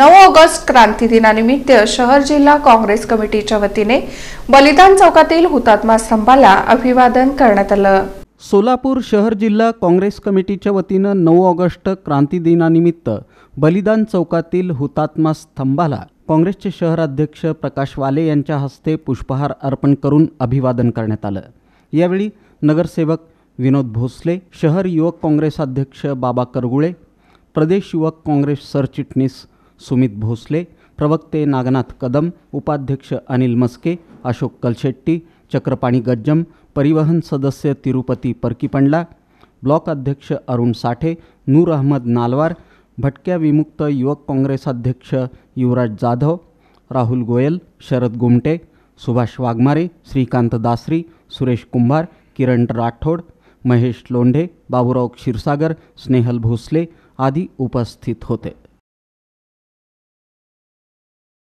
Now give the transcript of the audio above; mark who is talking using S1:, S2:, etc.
S1: नऊ ऑगस्ट क्रांती दिनानिमित्त शहर जिल्हा काँग्रेस कमिटीच्या वतीने बलिदान चौकातील हुतात्मा स्तंभाला अभिवादन करण्यात आलं
S2: सोलापूर शहर जिल्हा काँग्रेस कमिटीच्या वतीनं नऊ ऑगस्ट क्रांती दिनानिमित्त बलिदान चौकातील हुतात्मा स्तंभाला काँग्रेसचे शहराध्यक्ष प्रकाश वाले यांच्या हस्ते पुष्पहार अर्पण करून अभिवादन करण्यात आलं यावेळी नगरसेवक विनोद भोसले शहर युवक काँग्रेस अध्यक्ष बाबा करगुळे प्रदेश युवक काँग्रेस सरचिटणीस सुमित भोसले प्रवक्ते नागनाथ कदम उपाध्यक्ष अनिल मस्के अशोक कलशेट्टी चक्रपाणी गज्जम परिवहन सदस्य तिरुपती परकीपंडला ब्लॉक अध्यक्ष अरुण साठे नूर अहमद नालवार भटक्या विमुक्त युवक काँग्रेस अध्यक्ष युवराज जाधव राहुल गोयल शरद गुमटे सुभाष वाघमारे श्रीकांत दासरी सुरेश कुंभार किरण राठोड महेश लोंढे बाबुराव क्षीरसागर स्नेहल भोसले आदी उपस्थित होते